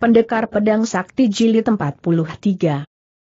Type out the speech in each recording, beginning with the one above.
Pendekar Pedang Sakti Jilid 43.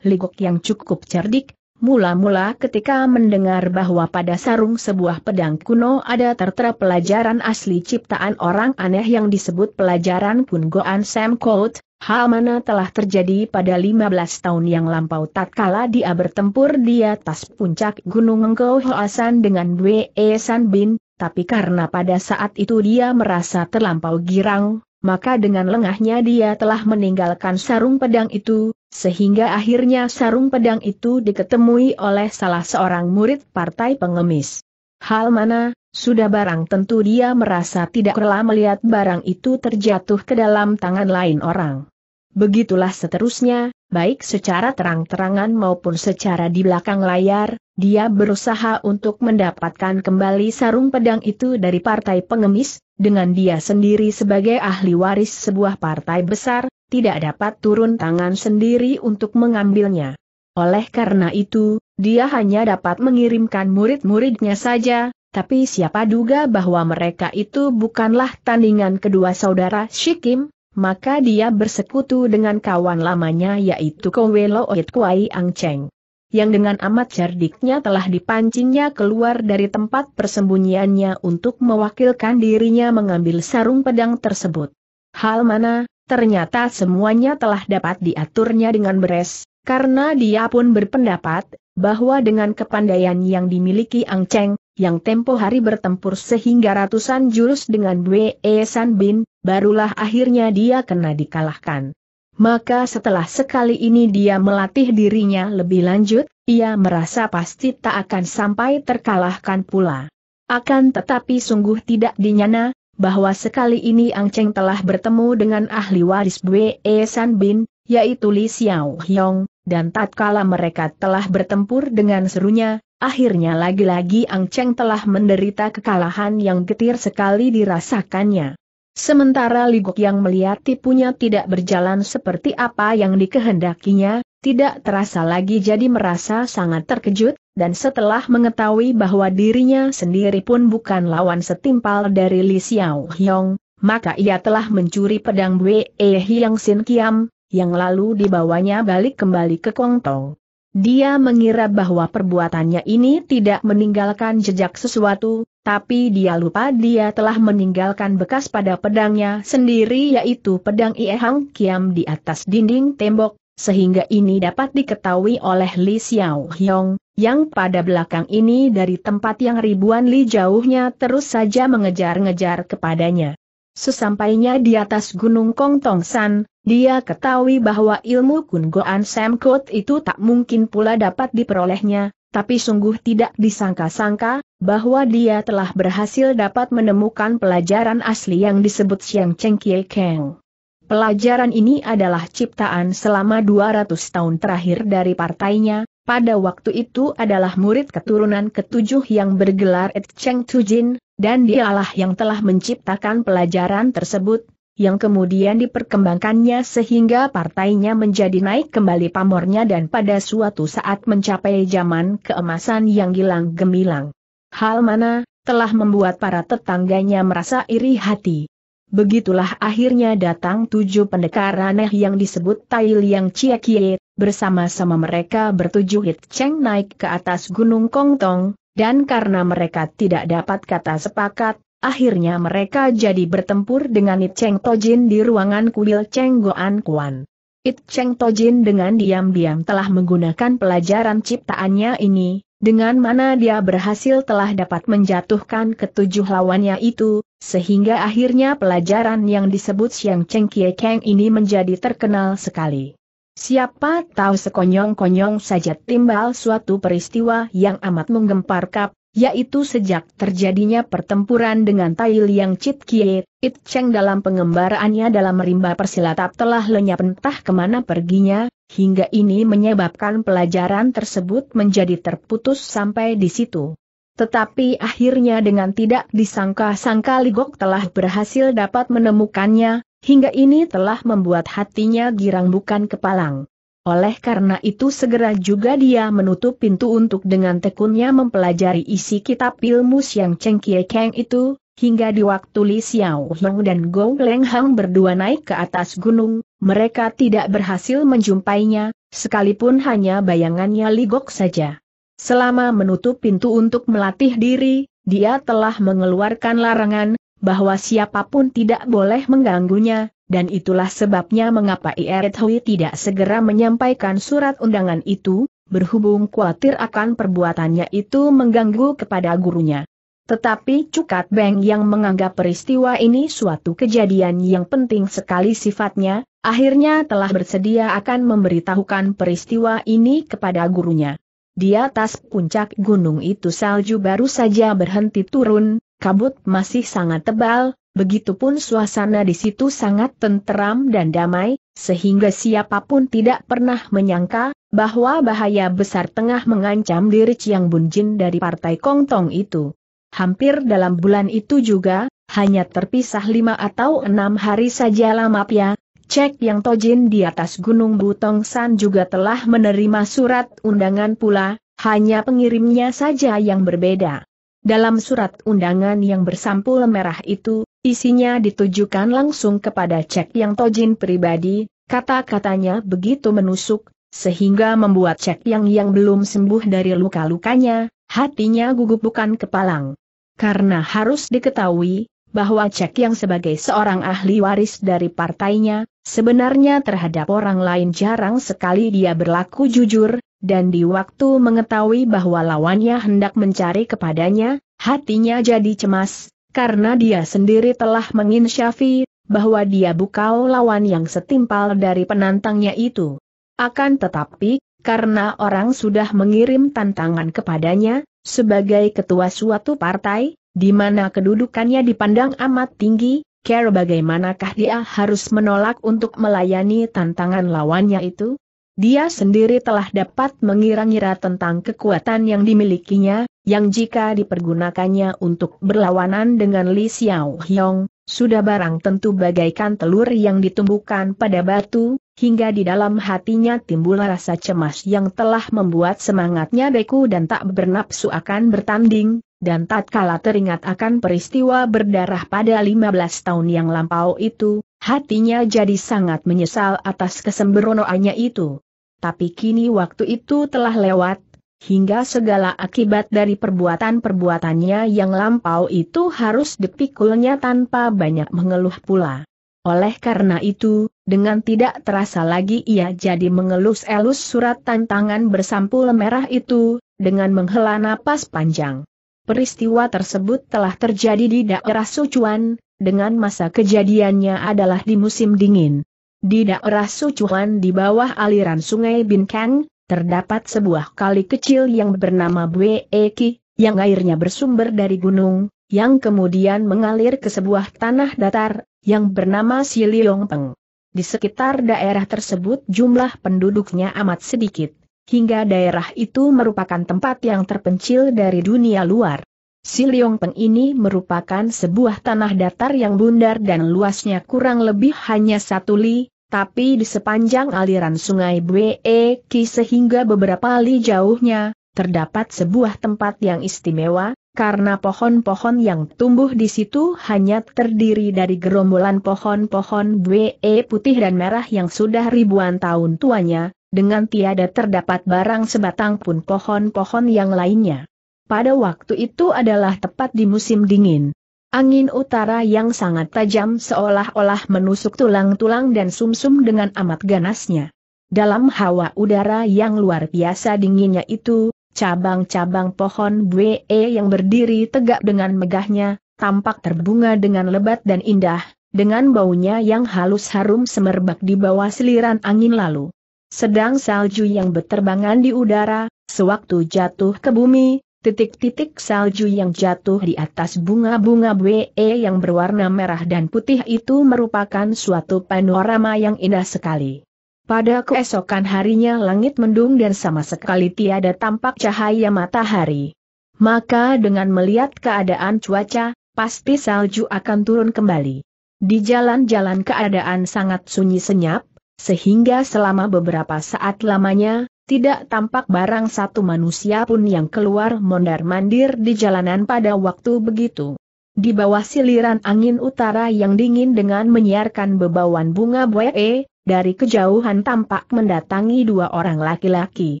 Ligok yang cukup cerdik, mula-mula ketika mendengar bahwa pada sarung sebuah pedang kuno ada tertera pelajaran asli ciptaan orang aneh yang disebut pelajaran Pungoan Sam Code, hal mana telah terjadi pada 15 tahun yang lampau tatkala dia bertempur di atas puncak Gunung Engkau Hoasan dengan Bwe San Bin, tapi karena pada saat itu dia merasa terlampau girang, maka dengan lengahnya dia telah meninggalkan sarung pedang itu, sehingga akhirnya sarung pedang itu diketemui oleh salah seorang murid partai pengemis. Hal mana, sudah barang tentu dia merasa tidak rela melihat barang itu terjatuh ke dalam tangan lain orang. Begitulah seterusnya, baik secara terang-terangan maupun secara di belakang layar, dia berusaha untuk mendapatkan kembali sarung pedang itu dari partai pengemis, dengan dia sendiri sebagai ahli waris sebuah partai besar, tidak dapat turun tangan sendiri untuk mengambilnya. Oleh karena itu, dia hanya dapat mengirimkan murid-muridnya saja, tapi siapa duga bahwa mereka itu bukanlah tandingan kedua saudara Shikim, maka dia bersekutu dengan kawan lamanya yaitu Kowelo Oit Kwai Ang Cheng. Yang dengan amat cerdiknya telah dipancingnya keluar dari tempat persembunyiannya untuk mewakilkan dirinya mengambil sarung pedang tersebut. Hal mana, ternyata semuanya telah dapat diaturnya dengan beres, karena dia pun berpendapat, bahwa dengan kepandaian yang dimiliki Ang Cheng, yang tempo hari bertempur sehingga ratusan jurus dengan Bwe San Bin, barulah akhirnya dia kena dikalahkan. Maka setelah sekali ini dia melatih dirinya lebih lanjut, ia merasa pasti tak akan sampai terkalahkan pula. Akan tetapi sungguh tidak dinyana, bahwa sekali ini Ang Cheng telah bertemu dengan ahli waris Bwe San Bin, yaitu Li Xiao Hyong, dan tatkala mereka telah bertempur dengan serunya, Akhirnya lagi-lagi Ang Cheng telah menderita kekalahan yang getir sekali dirasakannya. Sementara Ligok yang melihat tipunya tidak berjalan seperti apa yang dikehendakinya, tidak terasa lagi jadi merasa sangat terkejut, dan setelah mengetahui bahwa dirinya sendiri pun bukan lawan setimpal dari Li Xiao Hyong, maka ia telah mencuri pedang Wei Hyang Sin Kiam, yang lalu dibawanya balik kembali ke Tong. Dia mengira bahwa perbuatannya ini tidak meninggalkan jejak sesuatu, tapi dia lupa dia telah meninggalkan bekas pada pedangnya sendiri yaitu pedang Ie Hang Kiam di atas dinding tembok, sehingga ini dapat diketahui oleh Li Xiao Hyong, yang pada belakang ini dari tempat yang ribuan li jauhnya terus saja mengejar-ngejar kepadanya. Sesampainya di atas Gunung Kong Tong San, dia ketahui bahwa ilmu Kun Goan Sam itu tak mungkin pula dapat diperolehnya, tapi sungguh tidak disangka-sangka, bahwa dia telah berhasil dapat menemukan pelajaran asli yang disebut siang Cheng Kie Keng. Pelajaran ini adalah ciptaan selama 200 tahun terakhir dari partainya, pada waktu itu adalah murid keturunan ketujuh yang bergelar Et Cheng Tujin, dan dialah yang telah menciptakan pelajaran tersebut, yang kemudian diperkembangkannya sehingga partainya menjadi naik kembali pamornya dan pada suatu saat mencapai zaman keemasan yang gilang gemilang. Hal mana, telah membuat para tetangganya merasa iri hati. Begitulah akhirnya datang tujuh pendekar aneh yang disebut Tai Liang Cie Kie, bersama-sama mereka bertujuh hit Cheng naik ke atas Gunung Kongtong, dan karena mereka tidak dapat kata sepakat, Akhirnya mereka jadi bertempur dengan It Cheng Tojin di ruangan kuil Cheng Goan Kuan. It Cheng Tojin dengan diam-diam telah menggunakan pelajaran ciptaannya ini, dengan mana dia berhasil telah dapat menjatuhkan ketujuh lawannya itu, sehingga akhirnya pelajaran yang disebut Siang Cheng Kie Kang ini menjadi terkenal sekali. Siapa tahu sekonyong-konyong saja timbal suatu peristiwa yang amat menggemparkan yaitu sejak terjadinya pertempuran dengan Tai Liang Chit Kie, It Cheng dalam pengembaraannya dalam rimba persilatap telah lenyap entah kemana perginya, hingga ini menyebabkan pelajaran tersebut menjadi terputus sampai di situ. Tetapi akhirnya dengan tidak disangka-sangka Ligok telah berhasil dapat menemukannya, hingga ini telah membuat hatinya girang bukan kepalang. Oleh karena itu segera juga dia menutup pintu untuk dengan tekunnya mempelajari isi kitab ilmu Siang Cheng Kie itu, hingga di waktu Li Xiao Hong dan Gong Lenghang berdua naik ke atas gunung, mereka tidak berhasil menjumpainya, sekalipun hanya bayangannya ligok saja. Selama menutup pintu untuk melatih diri, dia telah mengeluarkan larangan, bahwa siapapun tidak boleh mengganggunya, dan itulah sebabnya mengapa Ieret Hui tidak segera menyampaikan surat undangan itu, berhubung khawatir akan perbuatannya itu mengganggu kepada gurunya. Tetapi Cukat Beng yang menganggap peristiwa ini suatu kejadian yang penting sekali sifatnya, akhirnya telah bersedia akan memberitahukan peristiwa ini kepada gurunya. Di atas puncak gunung itu salju baru saja berhenti turun, kabut masih sangat tebal, Begitupun suasana di situ sangat tenteram dan damai, sehingga siapapun tidak pernah menyangka bahwa bahaya besar tengah mengancam diri Chiang Bunjin dari partai Kongtong itu. Hampir dalam bulan itu juga, hanya terpisah lima atau enam hari saja lama Pia, Cek Yang Tojin di atas Gunung Butong San juga telah menerima surat undangan pula, hanya pengirimnya saja yang berbeda. Dalam surat undangan yang bersampul merah itu, Isinya ditujukan langsung kepada Cek Yang Tojin pribadi, kata-katanya begitu menusuk, sehingga membuat Cek Yang yang belum sembuh dari luka-lukanya, hatinya gugup bukan kepalang. Karena harus diketahui, bahwa Cek Yang sebagai seorang ahli waris dari partainya, sebenarnya terhadap orang lain jarang sekali dia berlaku jujur, dan di waktu mengetahui bahwa lawannya hendak mencari kepadanya, hatinya jadi cemas, karena dia sendiri telah menginsyafi bahwa dia bukan lawan yang setimpal dari penantangnya itu. Akan tetapi, karena orang sudah mengirim tantangan kepadanya, sebagai ketua suatu partai, di mana kedudukannya dipandang amat tinggi, care bagaimanakah dia harus menolak untuk melayani tantangan lawannya itu? Dia sendiri telah dapat mengira-ngira tentang kekuatan yang dimilikinya, yang jika dipergunakannya untuk berlawanan dengan Li Xiao Hyong, sudah barang tentu bagaikan telur yang ditumbukan pada batu, hingga di dalam hatinya timbul rasa cemas yang telah membuat semangatnya beku dan tak bernapsu akan bertanding, dan tatkala teringat akan peristiwa berdarah pada 15 tahun yang lampau itu, hatinya jadi sangat menyesal atas kesembronoannya itu. Tapi kini waktu itu telah lewat, hingga segala akibat dari perbuatan-perbuatannya yang lampau itu harus dipikulnya tanpa banyak mengeluh pula. Oleh karena itu, dengan tidak terasa lagi ia jadi mengelus-elus surat tantangan bersampul merah itu, dengan menghela napas panjang. Peristiwa tersebut telah terjadi di daerah Sucuan, dengan masa kejadiannya adalah di musim dingin. Di daerah Sucuan di bawah aliran sungai Binkang, terdapat sebuah kali kecil yang bernama Bueki, yang airnya bersumber dari gunung, yang kemudian mengalir ke sebuah tanah datar, yang bernama Siliongpeng. Di sekitar daerah tersebut jumlah penduduknya amat sedikit, hingga daerah itu merupakan tempat yang terpencil dari dunia luar. Siliongpeng ini merupakan sebuah tanah datar yang bundar dan luasnya kurang lebih hanya satu li, tapi di sepanjang aliran sungai Bueki sehingga beberapa li jauhnya, terdapat sebuah tempat yang istimewa, karena pohon-pohon yang tumbuh di situ hanya terdiri dari gerombolan pohon-pohon Bue putih dan merah yang sudah ribuan tahun tuanya, dengan tiada terdapat barang sebatang pun pohon-pohon yang lainnya. Pada waktu itu adalah tepat di musim dingin. Angin utara yang sangat tajam seolah-olah menusuk tulang-tulang dan sumsum dengan amat ganasnya. Dalam hawa udara yang luar biasa dinginnya itu, cabang-cabang pohon bue yang berdiri tegak dengan megahnya, tampak terbunga dengan lebat dan indah, dengan baunya yang halus harum semerbak di bawah seliran angin lalu. Sedang salju yang berterbangan di udara, sewaktu jatuh ke bumi, Titik-titik salju yang jatuh di atas bunga-bunga BE yang berwarna merah dan putih itu merupakan suatu panorama yang indah sekali. Pada keesokan harinya langit mendung dan sama sekali tiada tampak cahaya matahari. Maka dengan melihat keadaan cuaca, pasti salju akan turun kembali. Di jalan-jalan keadaan sangat sunyi senyap, sehingga selama beberapa saat lamanya, tidak tampak barang satu manusia pun yang keluar mondar-mandir di jalanan pada waktu begitu. Di bawah siliran angin utara yang dingin dengan menyiarkan bebauan bunga buee, dari kejauhan tampak mendatangi dua orang laki-laki.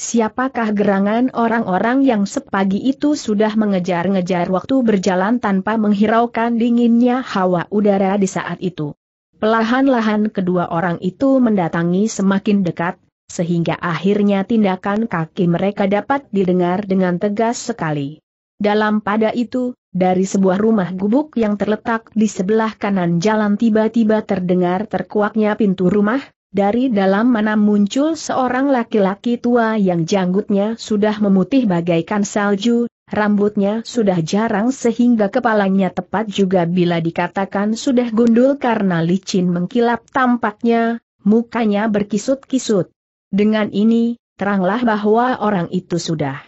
Siapakah gerangan orang-orang yang sepagi itu sudah mengejar-ngejar waktu berjalan tanpa menghiraukan dinginnya hawa udara di saat itu? Pelahan-lahan kedua orang itu mendatangi semakin dekat, sehingga akhirnya tindakan kaki mereka dapat didengar dengan tegas sekali. Dalam pada itu, dari sebuah rumah gubuk yang terletak di sebelah kanan jalan tiba-tiba terdengar terkuaknya pintu rumah, dari dalam mana muncul seorang laki-laki tua yang janggutnya sudah memutih bagaikan salju, rambutnya sudah jarang sehingga kepalanya tepat juga bila dikatakan sudah gundul karena licin mengkilap tampaknya, mukanya berkisut-kisut. Dengan ini, teranglah bahwa orang itu sudah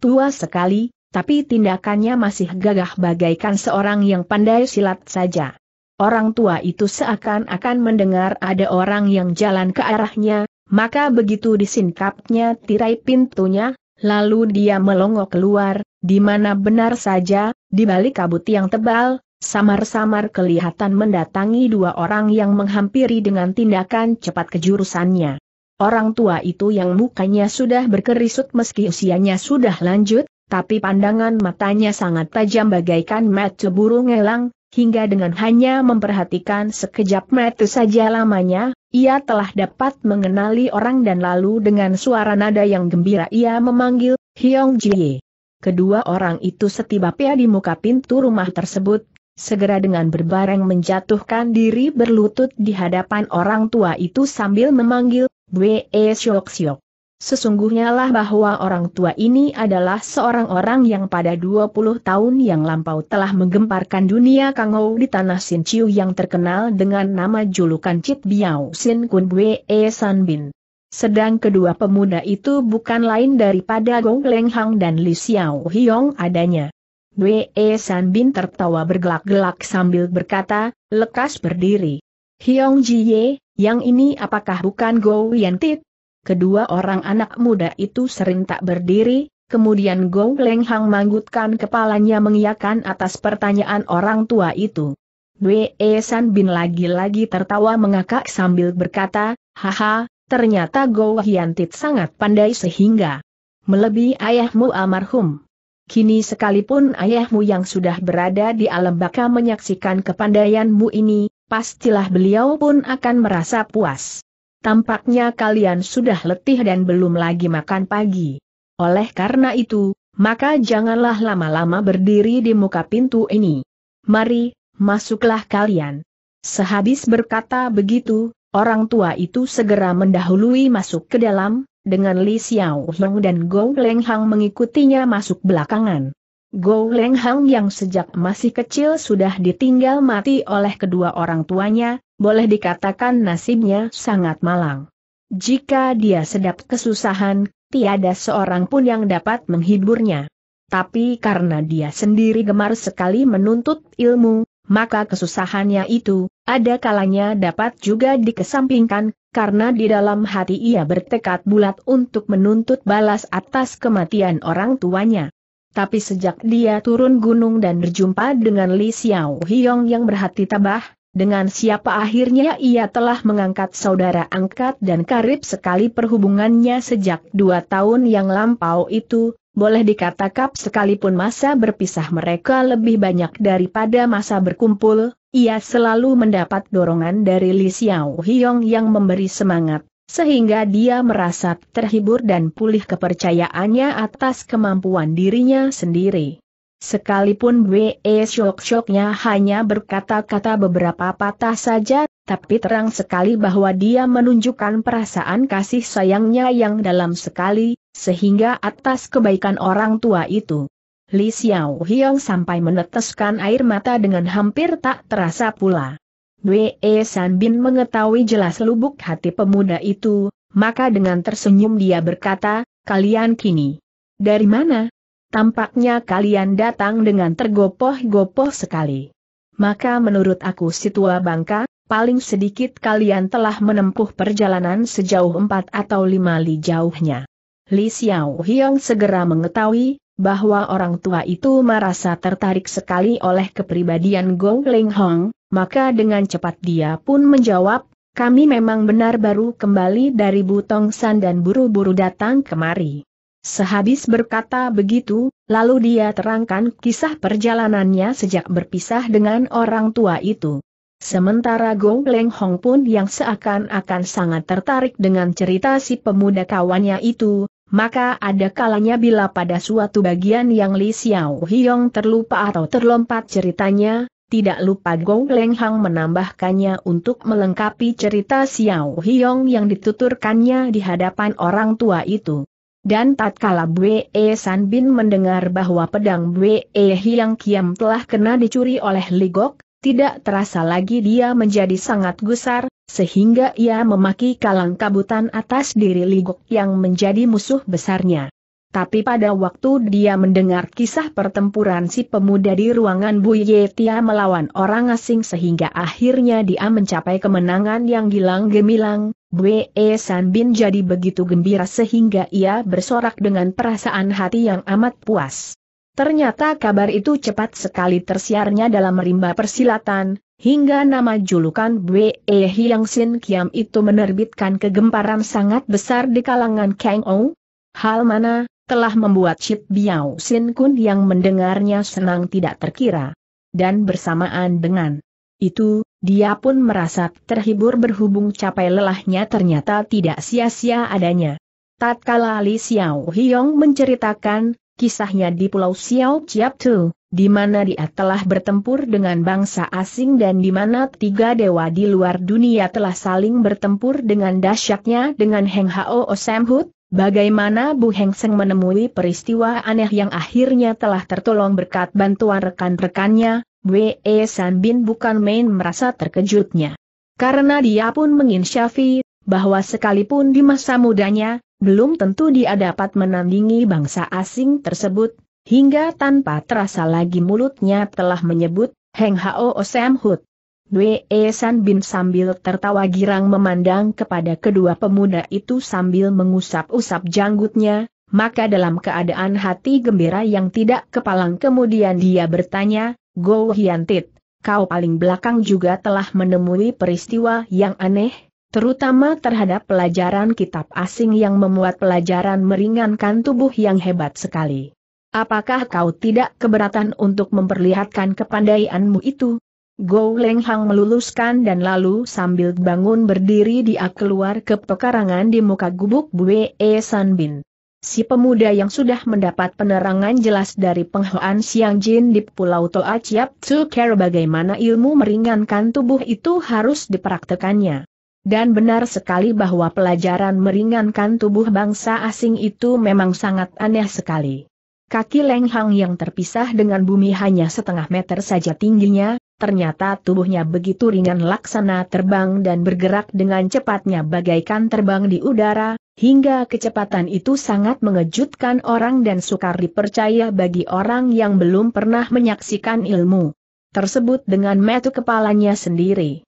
tua sekali, tapi tindakannya masih gagah bagaikan seorang yang pandai silat saja. Orang tua itu seakan-akan mendengar ada orang yang jalan ke arahnya, maka begitu disingkapnya tirai pintunya, lalu dia melongok keluar, di mana benar saja, di balik kabut yang tebal, samar-samar kelihatan mendatangi dua orang yang menghampiri dengan tindakan cepat kejurusannya. Orang tua itu yang mukanya sudah berkerisut meski usianya sudah lanjut, tapi pandangan matanya sangat tajam bagaikan mata burung elang, hingga dengan hanya memperhatikan sekejap mata saja lamanya, ia telah dapat mengenali orang dan lalu dengan suara nada yang gembira ia memanggil, Hyong Jie. Kedua orang itu setibanya di muka pintu rumah tersebut, segera dengan berbareng menjatuhkan diri berlutut di hadapan orang tua itu sambil memanggil, Bwe Syok Syok. Sesungguhnya lah bahwa orang tua ini adalah seorang orang yang pada 20 tahun yang lampau telah menggemparkan dunia Kangou di tanah Sin Chiu yang terkenal dengan nama julukan Cit Biao Sin Kun Bwe San Bin. Sedang kedua pemuda itu bukan lain daripada Gong Leng Hang dan Li Xiao Hiong adanya. Bwe San Bin tertawa bergelak-gelak sambil berkata, lekas berdiri. Hiong Jie. Yang ini apakah bukan Go Yantit? Kedua orang anak muda itu sering tak berdiri, kemudian Go Lenghang Hang manggutkan kepalanya mengiyakan atas pertanyaan orang tua itu. Wei e San Bin lagi-lagi tertawa mengakak sambil berkata, Haha, ternyata Go Yantit sangat pandai sehingga melebihi ayahmu almarhum. Kini sekalipun ayahmu yang sudah berada di alam baka menyaksikan kepandaianmu ini, pastilah beliau pun akan merasa puas. Tampaknya kalian sudah letih dan belum lagi makan pagi. Oleh karena itu, maka janganlah lama-lama berdiri di muka pintu ini. Mari, masuklah kalian. Sehabis berkata begitu, orang tua itu segera mendahului masuk ke dalam, dengan Li Xiao Hong dan Gong Lenghang mengikutinya masuk belakangan. Go Leng Hang yang sejak masih kecil sudah ditinggal mati oleh kedua orang tuanya, boleh dikatakan nasibnya sangat malang. Jika dia sedap kesusahan, tiada seorang pun yang dapat menghiburnya. Tapi karena dia sendiri gemar sekali menuntut ilmu, maka kesusahannya itu, ada kalanya dapat juga dikesampingkan, karena di dalam hati ia bertekad bulat untuk menuntut balas atas kematian orang tuanya. Tapi sejak dia turun gunung dan berjumpa dengan Li Xiao Hiong yang berhati tabah, dengan siapa akhirnya ia telah mengangkat saudara angkat dan karib sekali perhubungannya sejak dua tahun yang lampau itu, boleh dikatakan sekalipun masa berpisah mereka lebih banyak daripada masa berkumpul, ia selalu mendapat dorongan dari Li Xiao Hiong yang memberi semangat sehingga dia merasa terhibur dan pulih kepercayaannya atas kemampuan dirinya sendiri. Sekalipun B.E. syok-syoknya hanya berkata-kata beberapa patah saja, tapi terang sekali bahwa dia menunjukkan perasaan kasih sayangnya yang dalam sekali, sehingga atas kebaikan orang tua itu. Li Xiao Hiong sampai meneteskan air mata dengan hampir tak terasa pula. Dwe San Bin mengetahui jelas lubuk hati pemuda itu, maka dengan tersenyum dia berkata, kalian kini. Dari mana? Tampaknya kalian datang dengan tergopoh-gopoh sekali. Maka menurut aku si tua bangka, paling sedikit kalian telah menempuh perjalanan sejauh empat atau lima li jauhnya. Li Xiao Hiong segera mengetahui, bahwa orang tua itu merasa tertarik sekali oleh kepribadian Gong Ling Hong, maka dengan cepat dia pun menjawab, kami memang benar baru kembali dari San dan buru-buru datang kemari. Sehabis berkata begitu, lalu dia terangkan kisah perjalanannya sejak berpisah dengan orang tua itu. Sementara Gong Leng Hong pun yang seakan-akan sangat tertarik dengan cerita si pemuda kawannya itu, maka ada kalanya bila pada suatu bagian yang Li Xiao Hiong terlupa atau terlompat ceritanya, tidak lupa Gong Leng Hang menambahkannya untuk melengkapi cerita Xiao Hiong yang dituturkannya di hadapan orang tua itu. Dan tatkala Bwe e San Bin mendengar bahwa pedang Bwe e Hiang Kiam telah kena dicuri oleh Ligok, tidak terasa lagi dia menjadi sangat gusar, sehingga ia memaki kalang kabutan atas diri Ligok yang menjadi musuh besarnya. Tapi pada waktu dia mendengar kisah pertempuran si pemuda di ruangan Bu tia melawan orang asing sehingga akhirnya dia mencapai kemenangan yang gilang gemilang, Bu Ye San Bin jadi begitu gembira sehingga ia bersorak dengan perasaan hati yang amat puas. Ternyata kabar itu cepat sekali tersiarnya dalam rimba persilatan, hingga nama julukan Bwe Hyang Sin Kiam itu menerbitkan kegemparan sangat besar di kalangan Kang Ou. Hal mana, telah membuat Chip Biao Sin Kun yang mendengarnya senang tidak terkira. Dan bersamaan dengan itu, dia pun merasa terhibur berhubung capai lelahnya ternyata tidak sia-sia adanya. Tatkala Li Xiao Hiong menceritakan, kisahnya di Pulau Xiao Tu, di mana dia telah bertempur dengan bangsa asing dan di mana tiga dewa di luar dunia telah saling bertempur dengan dahsyatnya dengan Heng Hao Samhut, bagaimana Bu Heng Seng menemui peristiwa aneh yang akhirnya telah tertolong berkat bantuan rekan-rekannya, Wei San Bin bukan main merasa terkejutnya. Karena dia pun menginsyafi, bahwa sekalipun di masa mudanya, belum tentu dia dapat menandingi bangsa asing tersebut, hingga tanpa terasa lagi mulutnya telah menyebut, Heng Hao Osem Hut. Dwee San Bin sambil tertawa girang memandang kepada kedua pemuda itu sambil mengusap-usap janggutnya, maka dalam keadaan hati gembira yang tidak kepalang kemudian dia bertanya, Go Hyantit, kau paling belakang juga telah menemui peristiwa yang aneh? terutama terhadap pelajaran kitab asing yang memuat pelajaran meringankan tubuh yang hebat sekali. Apakah kau tidak keberatan untuk memperlihatkan kepandaianmu itu? Go Lenghang meluluskan dan lalu sambil bangun berdiri dia keluar ke pekarangan di muka gubuk Bue San Bin. Si pemuda yang sudah mendapat penerangan jelas dari penghoan Siang Jin di Pulau Toa Chiap Tsu Care bagaimana ilmu meringankan tubuh itu harus dipraktekannya. Dan benar sekali bahwa pelajaran meringankan tubuh bangsa asing itu memang sangat aneh sekali. Kaki lenghang yang terpisah dengan bumi hanya setengah meter saja tingginya, ternyata tubuhnya begitu ringan laksana terbang dan bergerak dengan cepatnya bagaikan terbang di udara, hingga kecepatan itu sangat mengejutkan orang dan sukar dipercaya bagi orang yang belum pernah menyaksikan ilmu tersebut dengan metu kepalanya sendiri.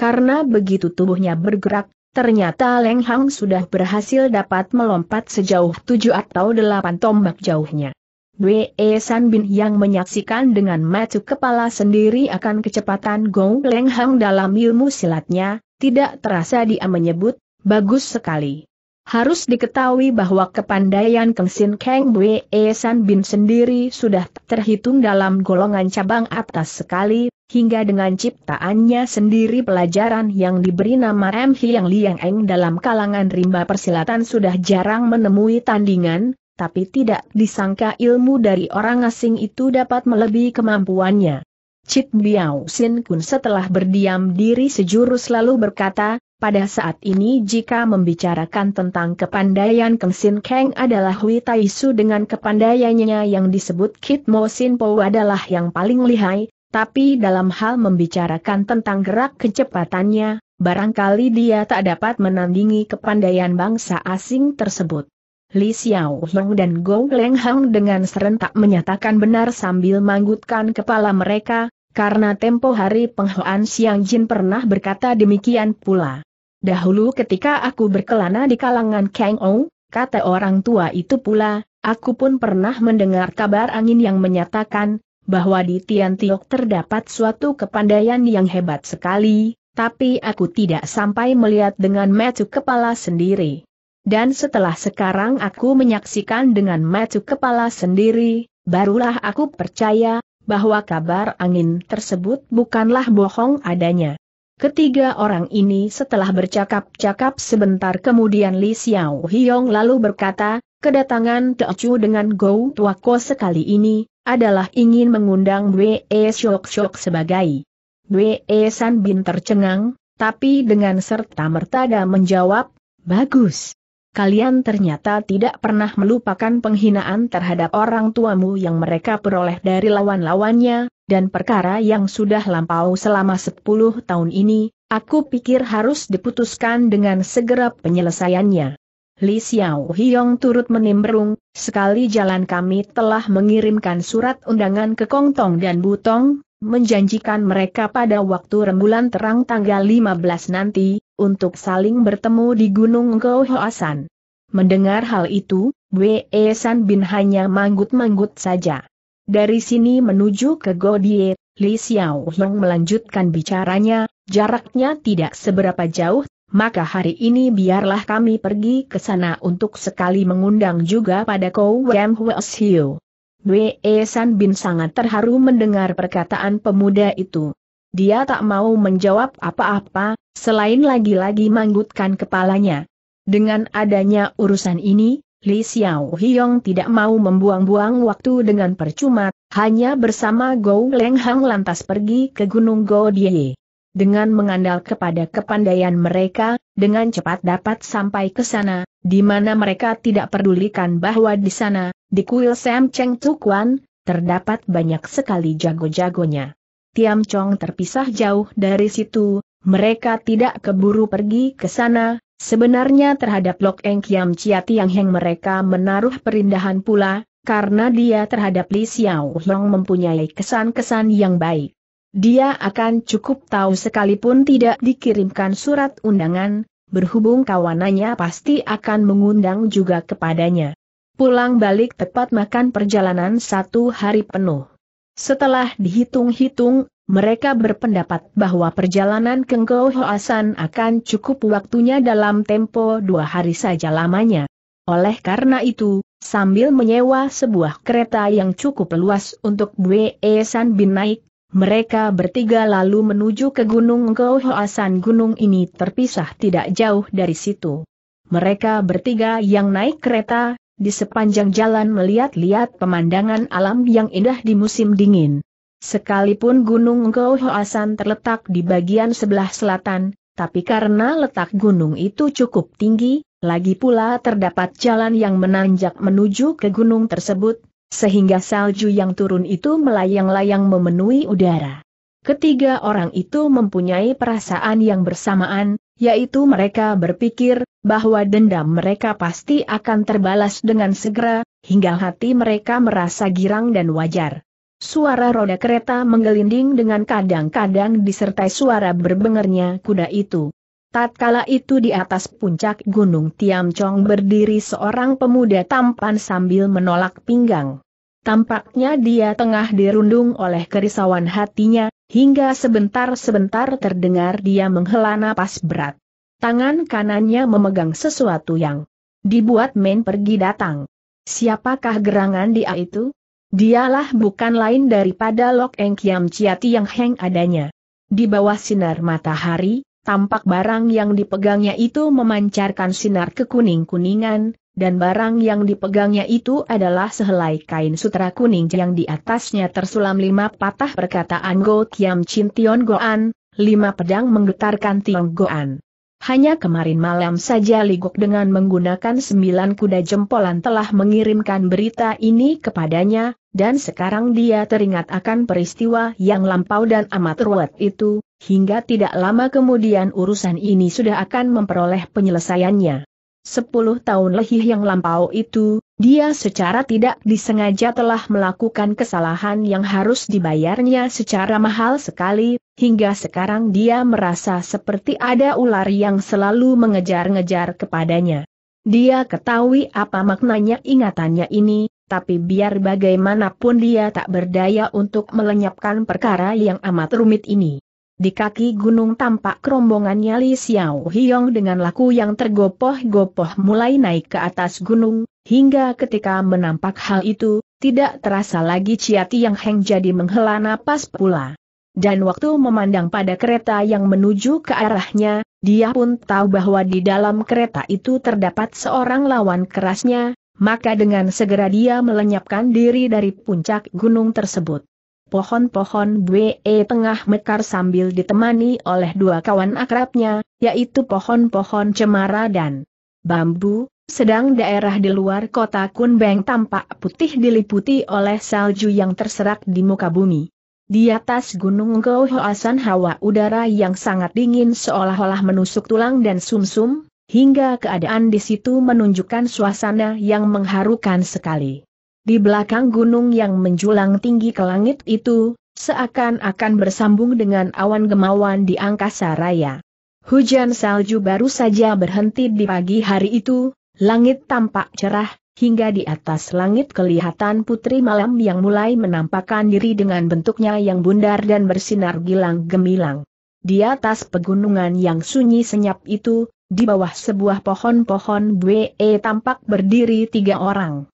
Karena begitu tubuhnya bergerak, ternyata Leng Hang sudah berhasil dapat melompat sejauh tujuh atau delapan tombak jauhnya. Wei San Bin yang menyaksikan dengan mata kepala sendiri akan kecepatan Gong Leng Hang dalam ilmu silatnya, tidak terasa dia menyebut, bagus sekali. Harus diketahui bahwa kepandaian Kengsin Kang Wei San Bin sendiri sudah terhitung dalam golongan cabang atas sekali, hingga dengan ciptaannya sendiri pelajaran yang diberi nama M. Hiang Liang Eng dalam kalangan rimba persilatan sudah jarang menemui tandingan, tapi tidak disangka ilmu dari orang asing itu dapat melebihi kemampuannya. Cit Biao Sin Kun setelah berdiam diri sejurus lalu berkata, pada saat ini jika membicarakan tentang kepandaian Keng Sin Kang adalah Hui Tai Su dengan kepandaiannya yang disebut Kit Mo Sin Po adalah yang paling lihai, tapi dalam hal membicarakan tentang gerak kecepatannya, barangkali dia tak dapat menandingi kepandaian bangsa asing tersebut. Li Xiao Long dan Gong Leng Hang dengan serentak menyatakan benar sambil manggutkan kepala mereka, karena tempo hari Penghoan Siang Jin pernah berkata demikian pula. Dahulu ketika aku berkelana di kalangan Kang Ou, kata orang tua itu pula, aku pun pernah mendengar kabar angin yang menyatakan, bahwa di Tian Tiok terdapat suatu kepandaian yang hebat sekali, tapi aku tidak sampai melihat dengan metu kepala sendiri. Dan setelah sekarang aku menyaksikan dengan metu kepala sendiri, barulah aku percaya, bahwa kabar angin tersebut bukanlah bohong adanya. Ketiga orang ini setelah bercakap-cakap sebentar kemudian Li Xiao Hiong lalu berkata, Kedatangan Teocu dengan Go Tuako sekali ini, adalah ingin mengundang Wee Shok Shok sebagai Wee e San Bin tercengang, tapi dengan serta-mertada menjawab, bagus. Kalian ternyata tidak pernah melupakan penghinaan terhadap orang tuamu yang mereka peroleh dari lawan-lawannya, dan perkara yang sudah lampau selama sepuluh tahun ini, aku pikir harus diputuskan dengan segera penyelesaiannya. Li Xiao Hiong turut menimbrung, sekali jalan kami telah mengirimkan surat undangan ke Kongtong dan Butong, menjanjikan mereka pada waktu rembulan terang tanggal 15 nanti, untuk saling bertemu di Gunung Hoasan. Mendengar hal itu, Wei San Bin hanya manggut-manggut saja. Dari sini menuju ke Godie, Li Xiao Hiong melanjutkan bicaranya, jaraknya tidak seberapa jauh maka hari ini biarlah kami pergi ke sana untuk sekali mengundang juga pada Kou Wem Huas Hiu. Wee San Bin sangat terharu mendengar perkataan pemuda itu. Dia tak mau menjawab apa-apa, selain lagi-lagi manggutkan kepalanya. Dengan adanya urusan ini, Li Xiao Hiong tidak mau membuang-buang waktu dengan percuma, hanya bersama Gou Leng Hang lantas pergi ke Gunung Godie. Dengan mengandal kepada kepandaian mereka, dengan cepat dapat sampai ke sana, di mana mereka tidak pedulikan bahwa di sana, di kuil Sam Cheng Tukuan, terdapat banyak sekali jago-jagonya. Tiam Chong terpisah jauh dari situ, mereka tidak keburu pergi ke sana, sebenarnya terhadap Lok Eng Kiam Chia Tiang Heng mereka menaruh perindahan pula, karena dia terhadap Li Xiao Long mempunyai kesan-kesan yang baik. Dia akan cukup tahu sekalipun tidak dikirimkan surat undangan, berhubung kawanannya pasti akan mengundang juga kepadanya. Pulang balik tepat makan perjalanan satu hari penuh. Setelah dihitung-hitung, mereka berpendapat bahwa perjalanan ke Hoasan akan cukup waktunya dalam tempo dua hari saja lamanya. Oleh karena itu, sambil menyewa sebuah kereta yang cukup luas untuk Bue San Bin naik, mereka bertiga lalu menuju ke Gunung Kohoasan gunung ini terpisah tidak jauh dari situ. Mereka bertiga yang naik kereta, di sepanjang jalan melihat-lihat pemandangan alam yang indah di musim dingin. Sekalipun Gunung Kohoasan terletak di bagian sebelah selatan, tapi karena letak gunung itu cukup tinggi, lagi pula terdapat jalan yang menanjak menuju ke gunung tersebut, sehingga salju yang turun itu melayang-layang memenuhi udara. Ketiga orang itu mempunyai perasaan yang bersamaan, yaitu mereka berpikir bahwa dendam mereka pasti akan terbalas dengan segera, hingga hati mereka merasa girang dan wajar. Suara roda kereta menggelinding dengan kadang-kadang disertai suara berbengernya kuda itu. Tatkala itu di atas puncak Gunung Tiam Chong berdiri seorang pemuda tampan sambil menolak pinggang. Tampaknya dia tengah dirundung oleh kerisauan hatinya, hingga sebentar-sebentar terdengar dia menghela napas berat. Tangan kanannya memegang sesuatu yang dibuat main pergi datang. Siapakah gerangan dia itu? Dialah bukan lain daripada Lok Eng Kiam Ciati yang heng adanya. Di bawah sinar matahari, Tampak barang yang dipegangnya itu memancarkan sinar kekuning-kuningan, dan barang yang dipegangnya itu adalah sehelai kain sutra kuning yang di atasnya tersulam lima patah perkataan Go Kiam Chin Tion Goan, lima pedang menggetarkan Tion Goan. Hanya kemarin malam saja Ligok dengan menggunakan sembilan kuda jempolan telah mengirimkan berita ini kepadanya, dan sekarang dia teringat akan peristiwa yang lampau dan amat ruwet itu, hingga tidak lama kemudian urusan ini sudah akan memperoleh penyelesaiannya. Sepuluh tahun lehih yang lampau itu, dia secara tidak disengaja telah melakukan kesalahan yang harus dibayarnya secara mahal sekali, hingga sekarang dia merasa seperti ada ular yang selalu mengejar-ngejar kepadanya. Dia ketahui apa maknanya ingatannya ini, tapi biar bagaimanapun dia tak berdaya untuk melenyapkan perkara yang amat rumit ini. Di kaki gunung tampak rombongannya Li Xiao Hiong dengan laku yang tergopoh-gopoh mulai naik ke atas gunung, hingga ketika menampak hal itu, tidak terasa lagi Ciati yang Heng jadi menghela napas pula. Dan waktu memandang pada kereta yang menuju ke arahnya, dia pun tahu bahwa di dalam kereta itu terdapat seorang lawan kerasnya, maka dengan segera dia melenyapkan diri dari puncak gunung tersebut pohon-pohon BE tengah mekar sambil ditemani oleh dua kawan akrabnya, yaitu pohon-pohon cemara dan bambu, sedang daerah di luar kota Kunbeng tampak putih diliputi oleh salju yang terserak di muka bumi. Di atas gunung Gohoasan hawa udara yang sangat dingin seolah-olah menusuk tulang dan sumsum, -sum, hingga keadaan di situ menunjukkan suasana yang mengharukan sekali. Di belakang gunung yang menjulang tinggi ke langit itu, seakan-akan bersambung dengan awan gemawan di angkasa raya. Hujan salju baru saja berhenti di pagi hari itu, langit tampak cerah, hingga di atas langit kelihatan putri malam yang mulai menampakkan diri dengan bentuknya yang bundar dan bersinar gilang gemilang. Di atas pegunungan yang sunyi senyap itu, di bawah sebuah pohon-pohon bue tampak berdiri tiga orang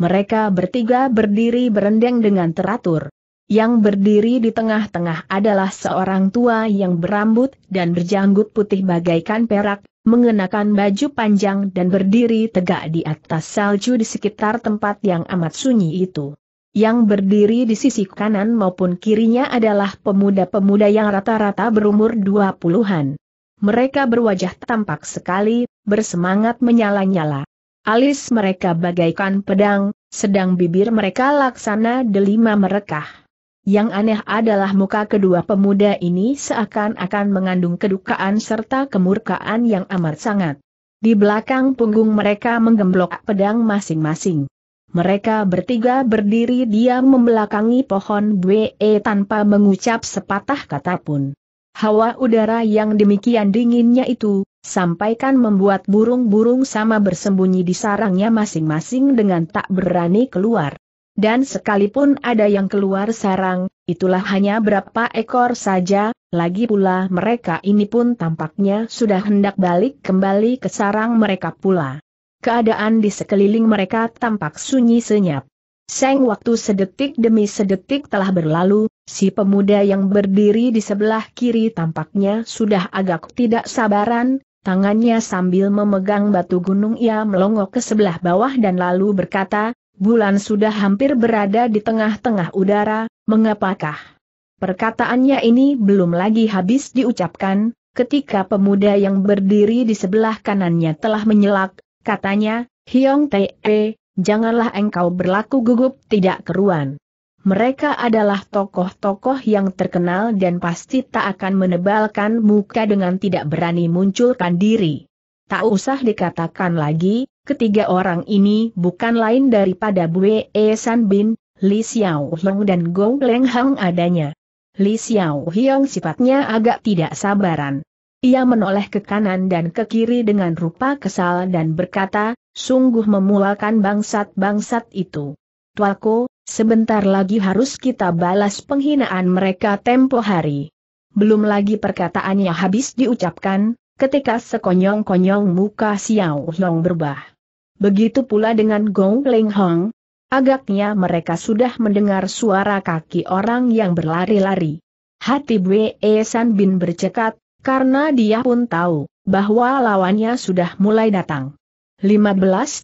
mereka bertiga berdiri berendeng dengan teratur. Yang berdiri di tengah-tengah adalah seorang tua yang berambut dan berjanggut putih bagaikan perak, mengenakan baju panjang dan berdiri tegak di atas salju di sekitar tempat yang amat sunyi itu. Yang berdiri di sisi kanan maupun kirinya adalah pemuda-pemuda yang rata-rata berumur dua puluhan. Mereka berwajah tampak sekali, bersemangat menyala-nyala. Alis mereka bagaikan pedang, sedang bibir mereka laksana delima merekah. Yang aneh adalah muka kedua pemuda ini seakan-akan mengandung kedukaan serta kemurkaan yang amat sangat. Di belakang punggung mereka menggemblok pedang masing-masing. Mereka bertiga berdiri diam membelakangi pohon BE tanpa mengucap sepatah kata pun. Hawa udara yang demikian dinginnya itu, sampaikan membuat burung-burung sama bersembunyi di sarangnya masing-masing dengan tak berani keluar. Dan sekalipun ada yang keluar sarang, itulah hanya berapa ekor saja, lagi pula mereka ini pun tampaknya sudah hendak balik kembali ke sarang mereka pula. Keadaan di sekeliling mereka tampak sunyi senyap. Seng waktu sedetik demi sedetik telah berlalu, si pemuda yang berdiri di sebelah kiri tampaknya sudah agak tidak sabaran, Tangannya sambil memegang batu gunung ia melongok ke sebelah bawah dan lalu berkata, bulan sudah hampir berada di tengah-tengah udara, mengapakah? Perkataannya ini belum lagi habis diucapkan, ketika pemuda yang berdiri di sebelah kanannya telah menyelak, katanya, Hiong Te, eh, janganlah engkau berlaku gugup tidak keruan. Mereka adalah tokoh-tokoh yang terkenal dan pasti tak akan menebalkan muka dengan tidak berani munculkan diri. Tak usah dikatakan lagi, ketiga orang ini bukan lain daripada Bue e San Bin, Li Xiao Long dan Gong Leng Hang adanya. Li Xiao Hiong sifatnya agak tidak sabaran. Ia menoleh ke kanan dan ke kiri dengan rupa kesal dan berkata, sungguh memualkan bangsat-bangsat itu. Tuaku, Sebentar lagi harus kita balas penghinaan mereka tempo hari. Belum lagi perkataannya habis diucapkan, ketika sekonyong-konyong muka Xiao Hong berubah. Begitu pula dengan Gong Leng Hong. Agaknya mereka sudah mendengar suara kaki orang yang berlari-lari. Hati Bwe e San Bin bercekat, karena dia pun tahu bahwa lawannya sudah mulai datang. 15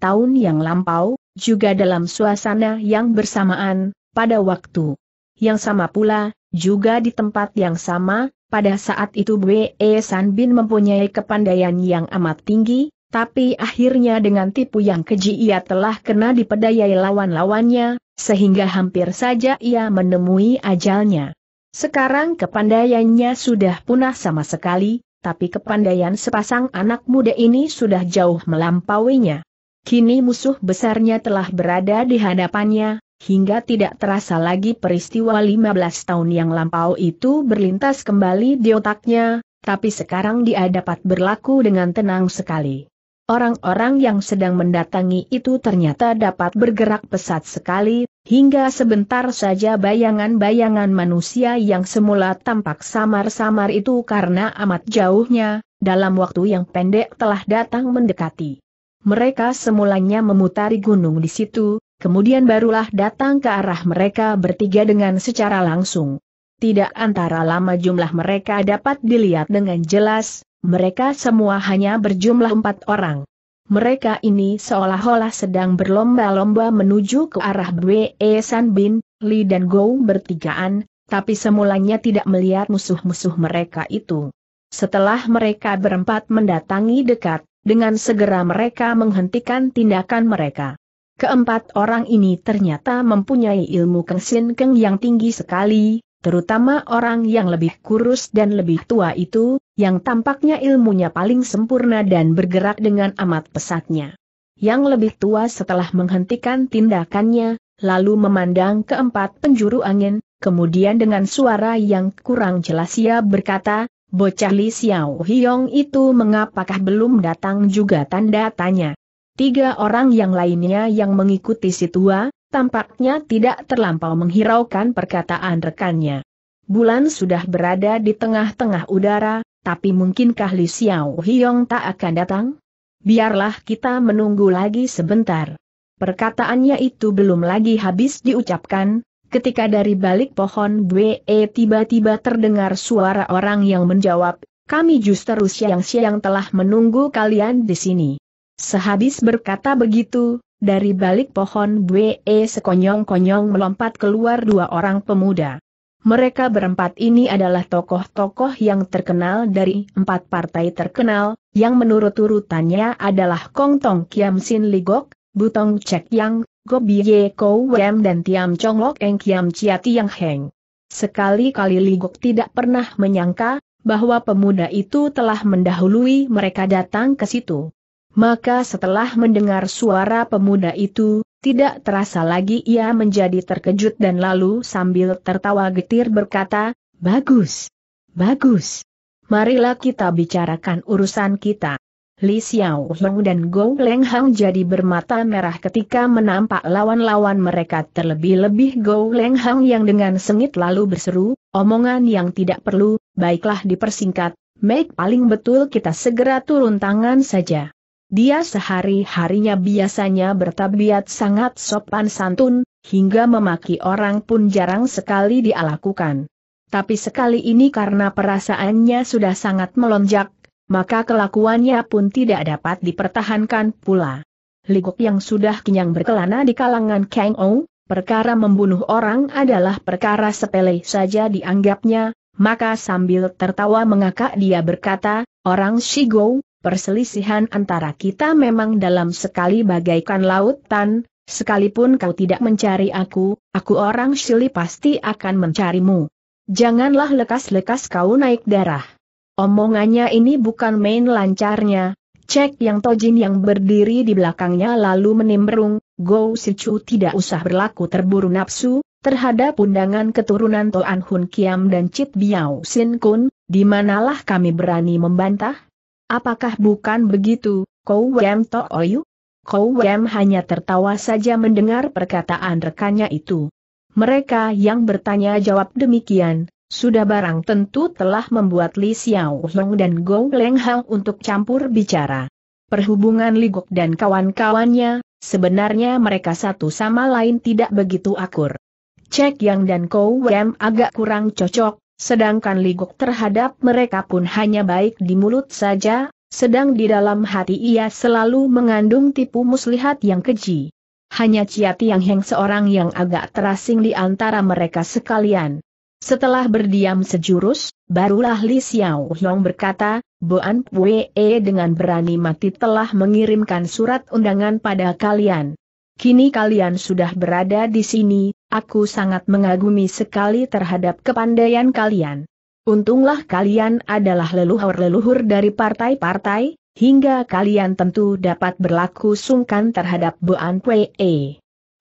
tahun yang lampau, juga dalam suasana yang bersamaan, pada waktu yang sama pula, juga di tempat yang sama, pada saat itu Bwe San Bin mempunyai kepandaian yang amat tinggi, tapi akhirnya dengan tipu yang keji ia telah kena dipedayai lawan-lawannya, sehingga hampir saja ia menemui ajalnya. Sekarang kepandaiannya sudah punah sama sekali, tapi kepandaian sepasang anak muda ini sudah jauh melampauinya. Kini musuh besarnya telah berada di hadapannya, hingga tidak terasa lagi peristiwa 15 tahun yang lampau itu berlintas kembali di otaknya, tapi sekarang dia dapat berlaku dengan tenang sekali. Orang-orang yang sedang mendatangi itu ternyata dapat bergerak pesat sekali, hingga sebentar saja bayangan-bayangan manusia yang semula tampak samar-samar itu karena amat jauhnya, dalam waktu yang pendek telah datang mendekati. Mereka semulanya memutari gunung di situ, kemudian barulah datang ke arah mereka bertiga dengan secara langsung. Tidak antara lama jumlah mereka dapat dilihat dengan jelas, mereka semua hanya berjumlah empat orang. Mereka ini seolah-olah sedang berlomba-lomba menuju ke arah Bwe e San Bin, Li dan Gou bertigaan, tapi semulanya tidak melihat musuh-musuh mereka itu. Setelah mereka berempat mendatangi dekat, dengan segera mereka menghentikan tindakan mereka. Keempat orang ini ternyata mempunyai ilmu kengsin Keng yang tinggi sekali, terutama orang yang lebih kurus dan lebih tua itu, yang tampaknya ilmunya paling sempurna dan bergerak dengan amat pesatnya. Yang lebih tua setelah menghentikan tindakannya, lalu memandang keempat penjuru angin, kemudian dengan suara yang kurang jelas ia berkata, Bocah Li Xiao Hiong itu mengapakah belum datang juga tanda tanya. Tiga orang yang lainnya yang mengikuti si tua, tampaknya tidak terlampau menghiraukan perkataan rekannya. Bulan sudah berada di tengah-tengah udara, tapi mungkinkah Li Xiao Hiong tak akan datang? Biarlah kita menunggu lagi sebentar. Perkataannya itu belum lagi habis diucapkan, Ketika dari balik pohon BE eh, tiba-tiba terdengar suara orang yang menjawab, kami justru siang-siang telah menunggu kalian di sini. Sehabis berkata begitu, dari balik pohon BE eh, sekonyong-konyong melompat keluar dua orang pemuda. Mereka berempat ini adalah tokoh-tokoh yang terkenal dari empat partai terkenal, yang menurut urutannya adalah Kong Tong Kiam Sin Ligok, Butong Cek Yang, Gobi Ye Kou Wem dan Tiam Chong Lok Eng Kiam Chia Tiang Heng. Sekali-kali Ligok tidak pernah menyangka, bahwa pemuda itu telah mendahului mereka datang ke situ. Maka setelah mendengar suara pemuda itu, tidak terasa lagi ia menjadi terkejut dan lalu sambil tertawa getir berkata, Bagus! Bagus! Marilah kita bicarakan urusan kita. Li Xiao Hong dan Gong Leng Hang jadi bermata merah ketika menampak lawan-lawan mereka terlebih-lebih Gong Leng Hang yang dengan sengit lalu berseru, omongan yang tidak perlu, baiklah dipersingkat, Make paling betul kita segera turun tangan saja. Dia sehari-harinya biasanya bertabiat sangat sopan santun, hingga memaki orang pun jarang sekali dialakukan. Tapi sekali ini karena perasaannya sudah sangat melonjak, maka kelakuannya pun tidak dapat dipertahankan pula. Ligok yang sudah kenyang berkelana di kalangan Kang Ou, perkara membunuh orang adalah perkara sepele saja dianggapnya, maka sambil tertawa mengakak dia berkata, orang Shigou, perselisihan antara kita memang dalam sekali bagaikan lautan, sekalipun kau tidak mencari aku, aku orang Shili pasti akan mencarimu. Janganlah lekas-lekas kau naik darah. Omongannya ini bukan main lancarnya. Cek yang Tojin yang berdiri di belakangnya lalu menimbrung, Go Sichu tidak usah berlaku terburu nafsu, terhadap undangan keturunan Toan Hun Kiam dan Chit Biao Sin Kun, di manalah kami berani membantah? Apakah bukan begitu, Kou Wem To Oyu? Kou Wem hanya tertawa saja mendengar perkataan rekannya itu. Mereka yang bertanya jawab demikian, sudah barang tentu telah membuat Li Xiao Hong dan Gong Leng Hang untuk campur bicara. Perhubungan Ligok dan kawan-kawannya, sebenarnya mereka satu sama lain tidak begitu akur. Cek Yang dan Kou Wem agak kurang cocok, sedangkan Ligok terhadap mereka pun hanya baik di mulut saja, sedang di dalam hati ia selalu mengandung tipu muslihat yang keji. Hanya Ciati Yang Heng seorang yang agak terasing di antara mereka sekalian. Setelah berdiam sejurus, barulah Li Xiao Long berkata, Boan Pue dengan berani mati telah mengirimkan surat undangan pada kalian. Kini kalian sudah berada di sini, aku sangat mengagumi sekali terhadap kepandaian kalian. Untunglah kalian adalah leluhur-leluhur dari partai-partai, hingga kalian tentu dapat berlaku sungkan terhadap Boan Pue.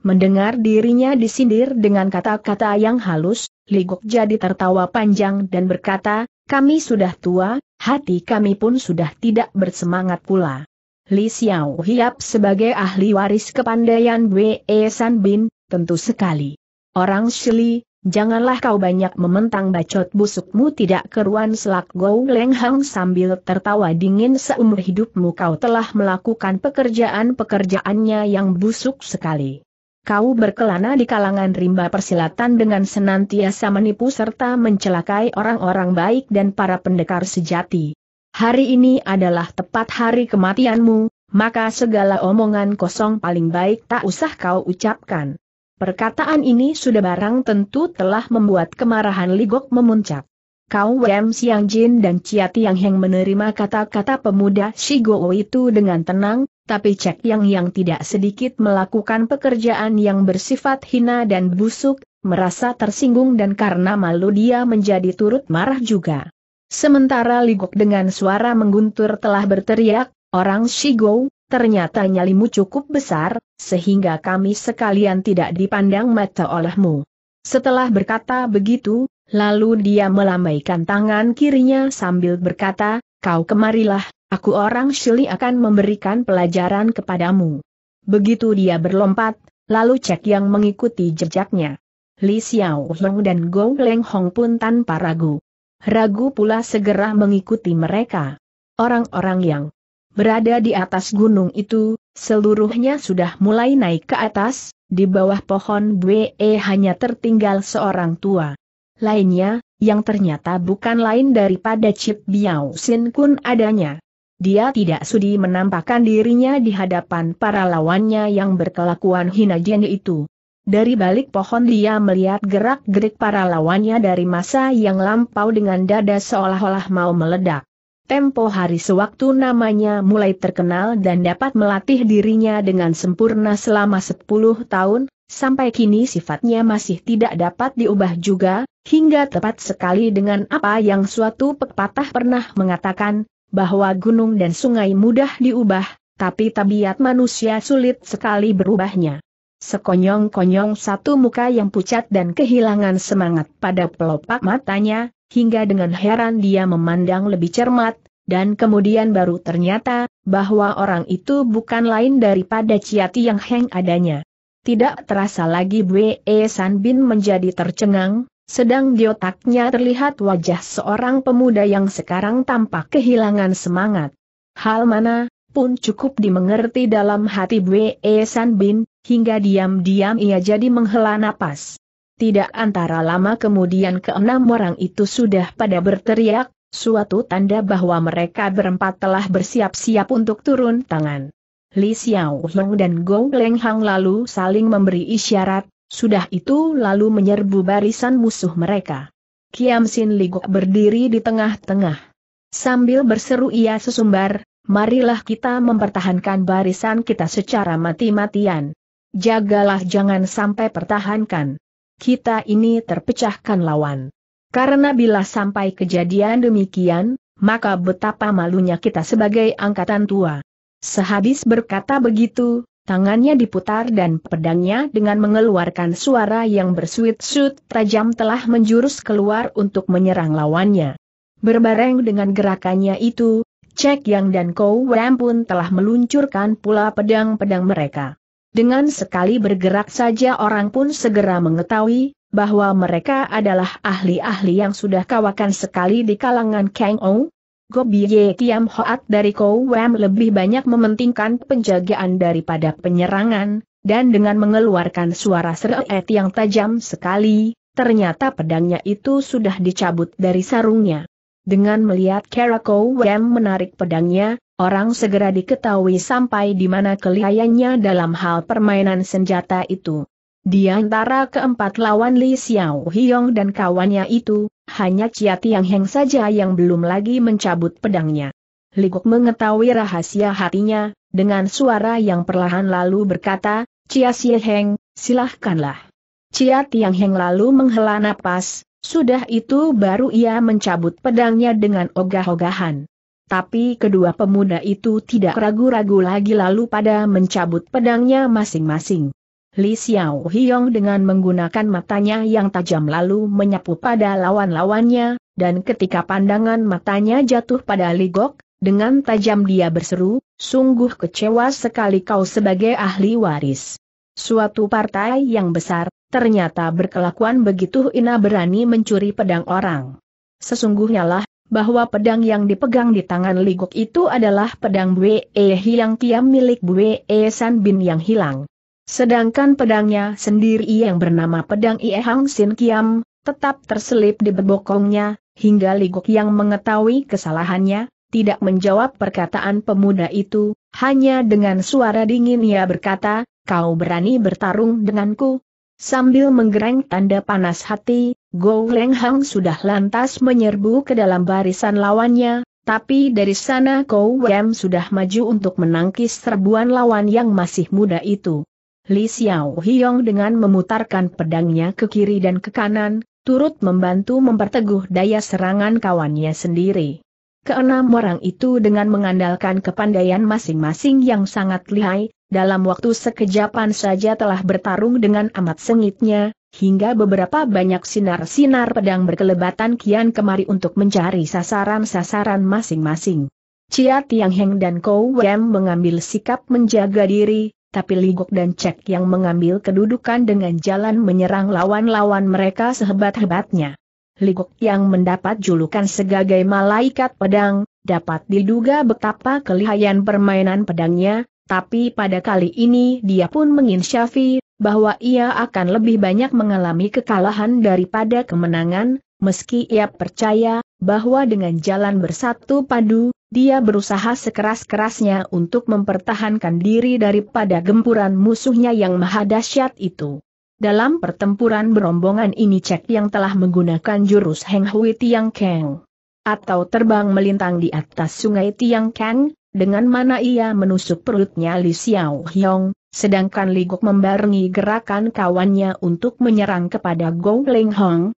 Mendengar dirinya disindir dengan kata-kata yang halus, Ligok jadi tertawa panjang dan berkata, kami sudah tua, hati kami pun sudah tidak bersemangat pula. Li Xiao Hiap sebagai ahli waris kepandaian Wei San Bin, tentu sekali. Orang Shili, janganlah kau banyak mementang bacot busukmu tidak keruan selak Gou Leng Hang sambil tertawa dingin seumur hidupmu kau telah melakukan pekerjaan-pekerjaannya yang busuk sekali kau berkelana di kalangan rimba persilatan dengan senantiasa menipu serta mencelakai orang-orang baik dan para pendekar sejati. Hari ini adalah tepat hari kematianmu, maka segala omongan kosong paling baik tak usah kau ucapkan. Perkataan ini sudah barang tentu telah membuat kemarahan Ligok memuncak. Kau Wem Siang Jin dan Ciati Yang Heng menerima kata-kata pemuda Shigo itu dengan tenang, tapi Cek Yang yang tidak sedikit melakukan pekerjaan yang bersifat hina dan busuk, merasa tersinggung dan karena malu dia menjadi turut marah juga. Sementara Ligok dengan suara mengguntur telah berteriak, orang Shigo, ternyata nyalimu cukup besar, sehingga kami sekalian tidak dipandang mata olehmu. Setelah berkata begitu, lalu dia melambaikan tangan kirinya sambil berkata, kau kemarilah, Aku orang Shili akan memberikan pelajaran kepadamu. Begitu dia berlompat, lalu Cek yang mengikuti jejaknya. Li Xiao Hong dan Gong Leng Hong pun tanpa ragu. Ragu pula segera mengikuti mereka. Orang-orang yang berada di atas gunung itu, seluruhnya sudah mulai naik ke atas, di bawah pohon E hanya tertinggal seorang tua. Lainnya, yang ternyata bukan lain daripada Cip Biao Sin Kun adanya. Dia tidak sudi menampakkan dirinya di hadapan para lawannya yang berkelakuan hina jenis itu. Dari balik pohon dia melihat gerak-gerik para lawannya dari masa yang lampau dengan dada seolah-olah mau meledak. Tempo hari sewaktu namanya mulai terkenal dan dapat melatih dirinya dengan sempurna selama 10 tahun, sampai kini sifatnya masih tidak dapat diubah juga, hingga tepat sekali dengan apa yang suatu pepatah pernah mengatakan, bahwa gunung dan sungai mudah diubah, tapi tabiat manusia sulit sekali berubahnya. Sekonyong-konyong satu muka yang pucat dan kehilangan semangat pada pelopak matanya, hingga dengan heran dia memandang lebih cermat, dan kemudian baru ternyata, bahwa orang itu bukan lain daripada Ciati yang heng adanya. Tidak terasa lagi Bwe San Bin menjadi tercengang, sedang di otaknya terlihat wajah seorang pemuda yang sekarang tampak kehilangan semangat. Hal mana, pun cukup dimengerti dalam hati Bwe e San Bin, hingga diam-diam ia jadi menghela napas. Tidak antara lama kemudian keenam orang itu sudah pada berteriak, suatu tanda bahwa mereka berempat telah bersiap-siap untuk turun tangan. Li Xiao Hong dan Gong Leng Hang lalu saling memberi isyarat, sudah itu lalu menyerbu barisan musuh mereka. Kiam Sin Ligok berdiri di tengah-tengah. Sambil berseru ia sesumbar, marilah kita mempertahankan barisan kita secara mati-matian. Jagalah jangan sampai pertahankan. Kita ini terpecahkan lawan. Karena bila sampai kejadian demikian, maka betapa malunya kita sebagai angkatan tua. Sehabis berkata begitu, Tangannya diputar dan pedangnya dengan mengeluarkan suara yang bersuit-suit tajam telah menjurus keluar untuk menyerang lawannya. Berbareng dengan gerakannya itu, Cek Yang dan Kou Wem pun telah meluncurkan pula pedang-pedang mereka. Dengan sekali bergerak saja orang pun segera mengetahui bahwa mereka adalah ahli-ahli yang sudah kawakan sekali di kalangan Kang Ong, Gobiye Kiam Hoat dari Wem lebih banyak mementingkan penjagaan daripada penyerangan, dan dengan mengeluarkan suara seret yang tajam sekali, ternyata pedangnya itu sudah dicabut dari sarungnya. Dengan melihat Kera Wem menarik pedangnya, orang segera diketahui sampai di mana kelihayannya dalam hal permainan senjata itu. Di antara keempat lawan Li Xiao Hiong dan kawannya itu, hanya Chia Tiang Heng saja yang belum lagi mencabut pedangnya. Ligok mengetahui rahasia hatinya, dengan suara yang perlahan lalu berkata, Chia Si Heng, silahkanlah. Chia Tiang Heng lalu menghela napas, sudah itu baru ia mencabut pedangnya dengan ogah-ogahan. Tapi kedua pemuda itu tidak ragu-ragu lagi lalu pada mencabut pedangnya masing-masing. Li Xiao Hiong dengan menggunakan matanya yang tajam lalu menyapu pada lawan-lawannya, dan ketika pandangan matanya jatuh pada Li Gok, dengan tajam dia berseru, sungguh kecewa sekali kau sebagai ahli waris. Suatu partai yang besar, ternyata berkelakuan begitu ina berani mencuri pedang orang. Sesungguhnya lah, bahwa pedang yang dipegang di tangan Li Gok itu adalah pedang Bwe Hiang Kiam milik Bwe San Bin yang hilang. Sedangkan pedangnya sendiri yang bernama pedang Ie Hang Sin Kiam, tetap terselip di bebokongnya, hingga Ligok yang mengetahui kesalahannya, tidak menjawab perkataan pemuda itu, hanya dengan suara dingin ia berkata, kau berani bertarung denganku? Sambil menggereng tanda panas hati, Go Leng Hang sudah lantas menyerbu ke dalam barisan lawannya, tapi dari sana Kou Wem sudah maju untuk menangkis serbuan lawan yang masih muda itu. Li Xiao Hiong dengan memutarkan pedangnya ke kiri dan ke kanan, turut membantu memperteguh daya serangan kawannya sendiri. Keenam orang itu dengan mengandalkan kepandaian masing-masing yang sangat lihai, dalam waktu sekejapan saja telah bertarung dengan amat sengitnya, hingga beberapa banyak sinar-sinar pedang berkelebatan kian kemari untuk mencari sasaran-sasaran masing-masing. Tiang Heng dan Kou Wem mengambil sikap menjaga diri, tapi Ligok dan Cek yang mengambil kedudukan dengan jalan menyerang lawan-lawan mereka sehebat-hebatnya. Ligok yang mendapat julukan sebagai malaikat pedang, dapat diduga betapa kelihayan permainan pedangnya, tapi pada kali ini dia pun menginsyafi bahwa ia akan lebih banyak mengalami kekalahan daripada kemenangan, meski ia percaya bahwa dengan jalan bersatu padu, dia berusaha sekeras-kerasnya untuk mempertahankan diri daripada gempuran musuhnya yang maha dahsyat itu. Dalam pertempuran berombongan ini Cek yang telah menggunakan jurus Heng Hui Tiang Keng atau terbang melintang di atas sungai Tiang Keng, dengan mana ia menusuk perutnya Li Xiao Hyong, sedangkan Li Guk membarengi gerakan kawannya untuk menyerang kepada Gong Ling Hong.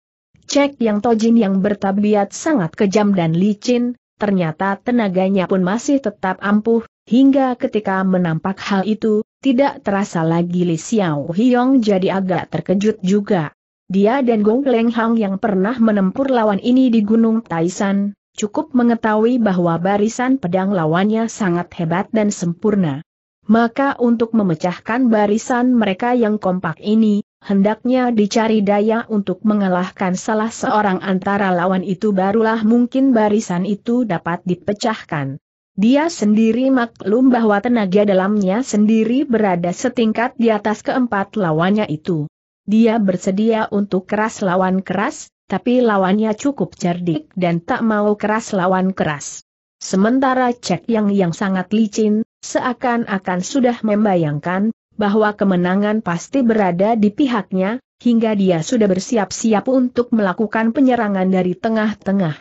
Cek yang Tojin yang bertabiat sangat kejam dan licin, ternyata tenaganya pun masih tetap ampuh, hingga ketika menampak hal itu, tidak terasa lagi Li Xiao Hiong jadi agak terkejut juga. Dia dan Gong Leng Hang yang pernah menempur lawan ini di Gunung Taisan, cukup mengetahui bahwa barisan pedang lawannya sangat hebat dan sempurna. Maka untuk memecahkan barisan mereka yang kompak ini, hendaknya dicari daya untuk mengalahkan salah seorang antara lawan itu barulah mungkin barisan itu dapat dipecahkan. Dia sendiri maklum bahwa tenaga dalamnya sendiri berada setingkat di atas keempat lawannya itu. Dia bersedia untuk keras lawan keras, tapi lawannya cukup cerdik dan tak mau keras lawan keras. Sementara Cek Yang yang sangat licin, seakan-akan sudah membayangkan bahwa kemenangan pasti berada di pihaknya, hingga dia sudah bersiap-siap untuk melakukan penyerangan dari tengah-tengah.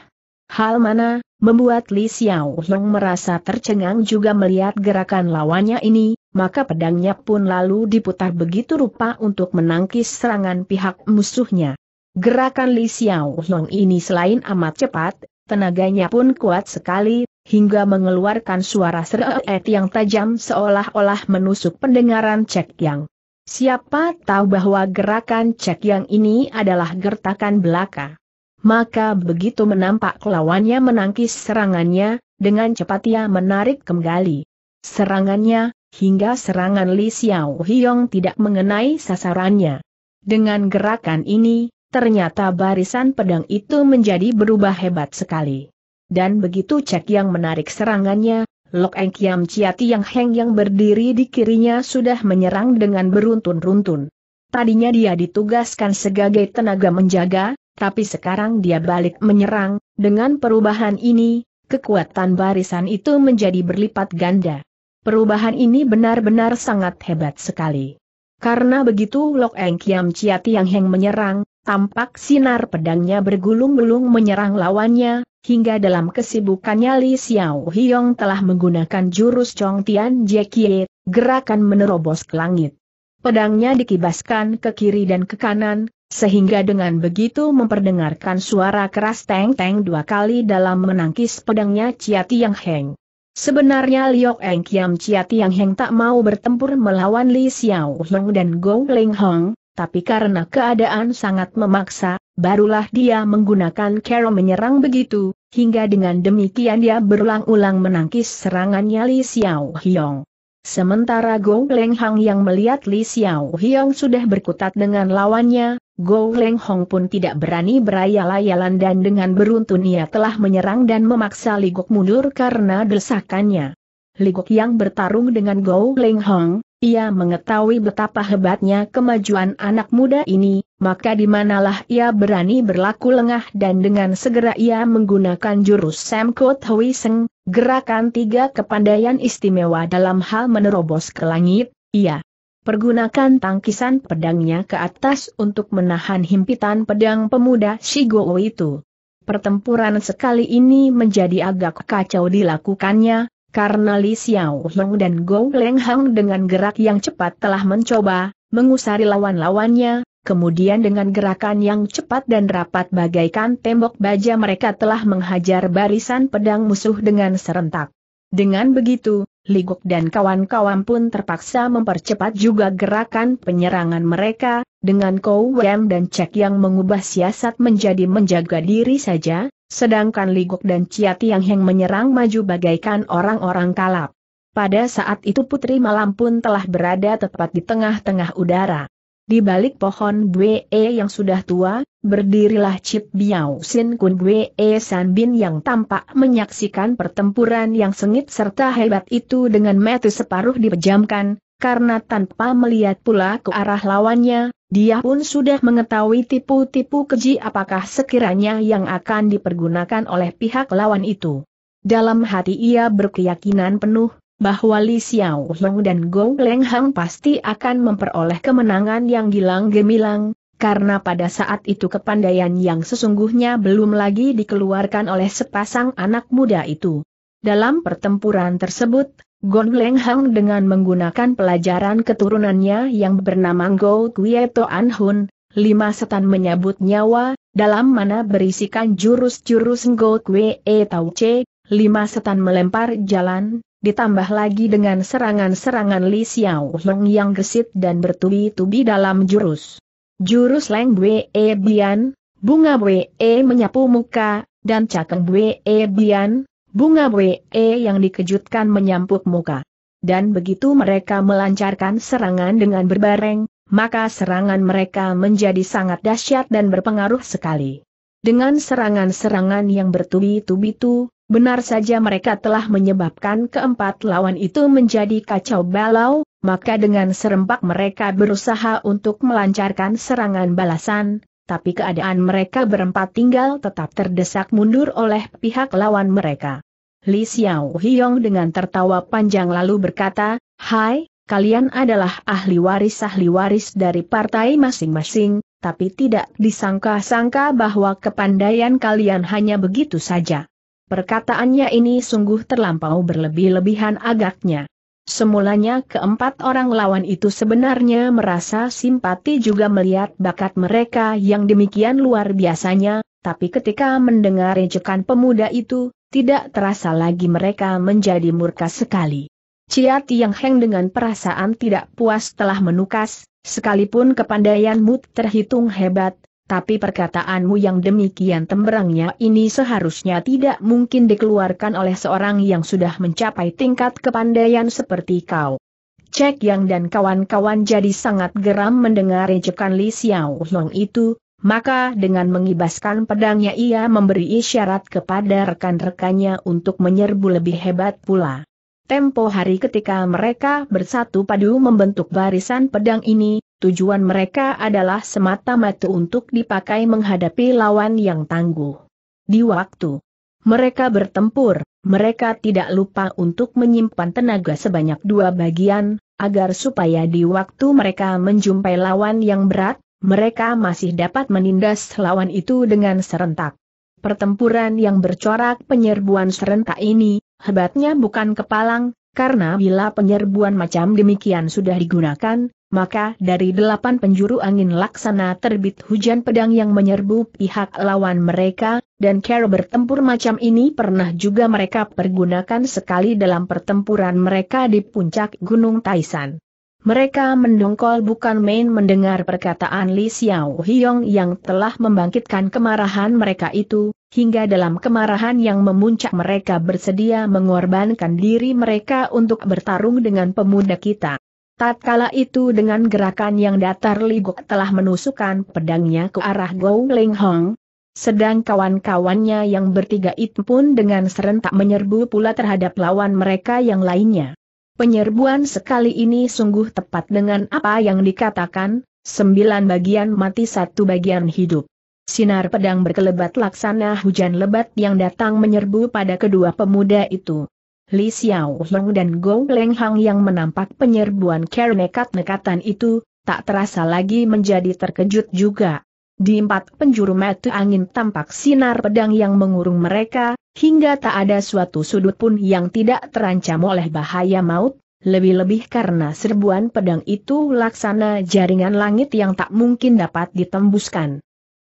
Hal mana, membuat Li Xiao Hong merasa tercengang juga melihat gerakan lawannya ini, maka pedangnya pun lalu diputar begitu rupa untuk menangkis serangan pihak musuhnya. Gerakan Li Xiao Hong ini selain amat cepat, tenaganya pun kuat sekali, hingga mengeluarkan suara seret yang tajam seolah-olah menusuk pendengaran Cek Yang. Siapa tahu bahwa gerakan Cek Yang ini adalah gertakan belaka. Maka begitu menampak lawannya menangkis serangannya, dengan cepat ia menarik kembali serangannya, hingga serangan Li Xiao Hiong tidak mengenai sasarannya. Dengan gerakan ini, ternyata barisan pedang itu menjadi berubah hebat sekali dan begitu Cek Yang menarik serangannya, Lok Eng Kiam Ciati Yang Heng yang berdiri di kirinya sudah menyerang dengan beruntun-runtun. Tadinya dia ditugaskan sebagai tenaga menjaga, tapi sekarang dia balik menyerang, dengan perubahan ini, kekuatan barisan itu menjadi berlipat ganda. Perubahan ini benar-benar sangat hebat sekali. Karena begitu Lok Eng Kiam Ciati Yang Heng menyerang, tampak sinar pedangnya bergulung-gulung menyerang lawannya, Hingga dalam kesibukannya Li Xiao Hiong telah menggunakan jurus Chong Tian Jie gerakan menerobos ke langit. Pedangnya dikibaskan ke kiri dan ke kanan, sehingga dengan begitu memperdengarkan suara keras teng-teng dua kali dalam menangkis pedangnya Chia Tiang Heng. Sebenarnya Liok Eng Kiam Chia Tiang Heng tak mau bertempur melawan Li Xiao Hiong dan Gong Ling Hong, tapi karena keadaan sangat memaksa, barulah dia menggunakan cara menyerang begitu, Hingga dengan demikian dia berulang-ulang menangkis serangannya Li Xiao Hiong. Sementara Go Leng Hang yang melihat Li Xiao Hiong sudah berkutat dengan lawannya, Go Leng Hong pun tidak berani berayal-ayalan dan dengan beruntun ia telah menyerang dan memaksa Li Gok mundur karena desakannya. Li Gok yang bertarung dengan Go Leng Hong, ia mengetahui betapa hebatnya kemajuan anak muda ini, maka di manalah ia berani berlaku lengah dan dengan segera ia menggunakan jurus Samkot Hui Seng, gerakan tiga kepandaian istimewa dalam hal menerobos ke langit, ia pergunakan tangkisan pedangnya ke atas untuk menahan himpitan pedang pemuda Shigo itu. Pertempuran sekali ini menjadi agak kacau dilakukannya, karena Li Xiao Hong dan Gong Leng Hang dengan gerak yang cepat telah mencoba mengusari lawan-lawannya, Kemudian dengan gerakan yang cepat dan rapat bagaikan tembok baja mereka telah menghajar barisan pedang musuh dengan serentak. Dengan begitu, Liguk dan kawan-kawan pun terpaksa mempercepat juga gerakan penyerangan mereka, dengan Kou dan Cek yang mengubah siasat menjadi menjaga diri saja, sedangkan Liguk dan Ciati Tiang yang menyerang maju bagaikan orang-orang kalap. Pada saat itu Putri Malam pun telah berada tepat di tengah-tengah udara. Di balik pohon Bue yang sudah tua, berdirilah Cip Biao Sin Kun Bwe San Bin yang tampak menyaksikan pertempuran yang sengit serta hebat itu dengan metu separuh dipejamkan, karena tanpa melihat pula ke arah lawannya, dia pun sudah mengetahui tipu-tipu keji apakah sekiranya yang akan dipergunakan oleh pihak lawan itu. Dalam hati ia berkeyakinan penuh, bahwa Li Xiao Long dan Gong Leng Hang pasti akan memperoleh kemenangan yang gilang gemilang, karena pada saat itu kepandaian yang sesungguhnya belum lagi dikeluarkan oleh sepasang anak muda itu. Dalam pertempuran tersebut, Gong Leng Hang dengan menggunakan pelajaran keturunannya yang bernama Go To An Hun, lima setan menyabut nyawa, dalam mana berisikan jurus-jurus Go Kuie Tau Che, lima setan melempar jalan, ditambah lagi dengan serangan-serangan Li Xiao Long yang gesit dan bertubi-tubi dalam jurus. Jurus Leng Bue e Bian, Bunga Bue e menyapu muka, dan Cakeng Bue e Bian, Bunga Bue e yang dikejutkan menyampuk muka. Dan begitu mereka melancarkan serangan dengan berbareng, maka serangan mereka menjadi sangat dahsyat dan berpengaruh sekali. Dengan serangan-serangan yang bertubi-tubi itu, Benar saja mereka telah menyebabkan keempat lawan itu menjadi kacau balau, maka dengan serempak mereka berusaha untuk melancarkan serangan balasan, tapi keadaan mereka berempat tinggal tetap terdesak mundur oleh pihak lawan mereka. Li Xiao Hiong dengan tertawa panjang lalu berkata, Hai, kalian adalah ahli waris-ahli waris dari partai masing-masing, tapi tidak disangka-sangka bahwa kepandaian kalian hanya begitu saja. Perkataannya ini sungguh terlampau berlebih-lebihan agaknya. Semulanya keempat orang lawan itu sebenarnya merasa simpati juga melihat bakat mereka yang demikian luar biasanya, tapi ketika mendengar ejekan pemuda itu, tidak terasa lagi mereka menjadi murka sekali. Ciati Tiang Heng dengan perasaan tidak puas telah menukas, sekalipun kepandaian Mut terhitung hebat, tapi perkataanmu yang demikian temberangnya ini seharusnya tidak mungkin dikeluarkan oleh seorang yang sudah mencapai tingkat kepandaian seperti kau. Cek Yang dan kawan-kawan jadi sangat geram mendengar ejekan Li Xiao Long itu, maka dengan mengibaskan pedangnya ia memberi isyarat kepada rekan-rekannya untuk menyerbu lebih hebat pula. Tempo hari ketika mereka bersatu padu membentuk barisan pedang ini, tujuan mereka adalah semata-mata untuk dipakai menghadapi lawan yang tangguh. Di waktu mereka bertempur, mereka tidak lupa untuk menyimpan tenaga sebanyak dua bagian, agar supaya di waktu mereka menjumpai lawan yang berat, mereka masih dapat menindas lawan itu dengan serentak. Pertempuran yang bercorak penyerbuan serentak ini, hebatnya bukan kepalang, karena bila penyerbuan macam demikian sudah digunakan, maka dari delapan penjuru angin laksana terbit hujan pedang yang menyerbu pihak lawan mereka, dan cara bertempur macam ini pernah juga mereka pergunakan sekali dalam pertempuran mereka di puncak Gunung Taisan. Mereka mendongkol bukan main mendengar perkataan Li Xiao Hiong yang telah membangkitkan kemarahan mereka itu, hingga dalam kemarahan yang memuncak mereka bersedia mengorbankan diri mereka untuk bertarung dengan pemuda kita. Tatkala itu dengan gerakan yang datar Ligok telah menusukkan pedangnya ke arah Gou Ling Hong. Sedang kawan-kawannya yang bertiga itu pun dengan serentak menyerbu pula terhadap lawan mereka yang lainnya. Penyerbuan sekali ini sungguh tepat dengan apa yang dikatakan, sembilan bagian mati satu bagian hidup. Sinar pedang berkelebat laksana hujan lebat yang datang menyerbu pada kedua pemuda itu. Li Xiao dan Gong Lenghang yang menampak penyerbuan care nekat-nekatan itu, tak terasa lagi menjadi terkejut juga. Di empat penjuru mata angin tampak sinar pedang yang mengurung mereka, hingga tak ada suatu sudut pun yang tidak terancam oleh bahaya maut, lebih-lebih karena serbuan pedang itu laksana jaringan langit yang tak mungkin dapat ditembuskan.